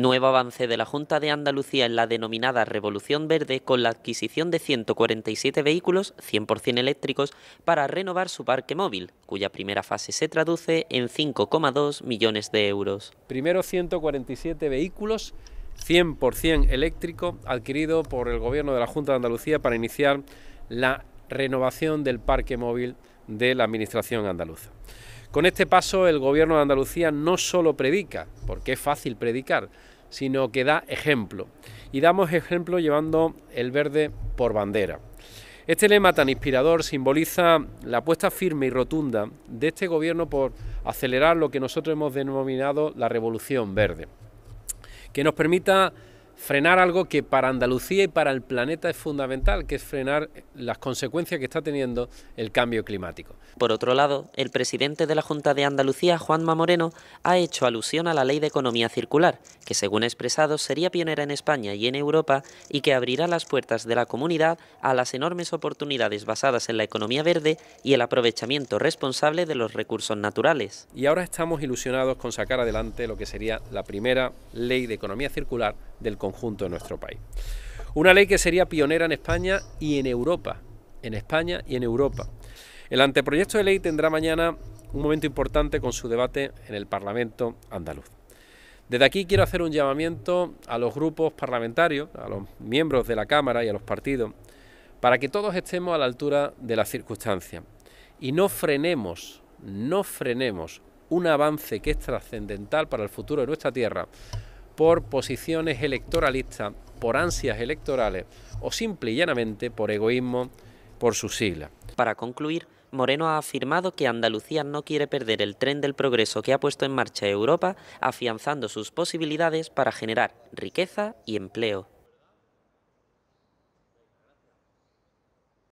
Nuevo avance de la Junta de Andalucía en la denominada Revolución Verde con la adquisición de 147 vehículos 100% eléctricos para renovar su parque móvil, cuya primera fase se traduce en 5,2 millones de euros. Primero 147 vehículos 100% eléctricos adquiridos por el Gobierno de la Junta de Andalucía para iniciar la renovación del parque móvil de la Administración andaluza. Con este paso el gobierno de Andalucía no solo predica, porque es fácil predicar, sino que da ejemplo. Y damos ejemplo llevando el verde por bandera. Este lema tan inspirador simboliza la apuesta firme y rotunda de este gobierno por acelerar lo que nosotros hemos denominado la revolución verde, que nos permita frenar algo que para Andalucía y para el planeta es fundamental, que es frenar las consecuencias que está teniendo el cambio climático. Por otro lado, el presidente de la Junta de Andalucía, Juanma Moreno, ha hecho alusión a la Ley de Economía Circular, que según ha expresado sería pionera en España y en Europa y que abrirá las puertas de la comunidad a las enormes oportunidades basadas en la economía verde y el aprovechamiento responsable de los recursos naturales. Y ahora estamos ilusionados con sacar adelante lo que sería la primera ley de economía circular del conjunto de nuestro país. Una ley que sería pionera en España y en Europa. En España y en Europa. El anteproyecto de ley tendrá mañana un momento importante con su debate en el Parlamento andaluz. Desde aquí quiero hacer un llamamiento a los grupos parlamentarios, a los miembros de la Cámara y a los partidos, para que todos estemos a la altura de las circunstancia y no frenemos, no frenemos un avance que es trascendental para el futuro de nuestra tierra por posiciones electoralistas, por ansias electorales o simple y llanamente por egoísmo por sus siglas. Para concluir, Moreno ha afirmado que Andalucía no quiere perder el tren del progreso que ha puesto en marcha Europa, afianzando sus posibilidades para generar riqueza y empleo.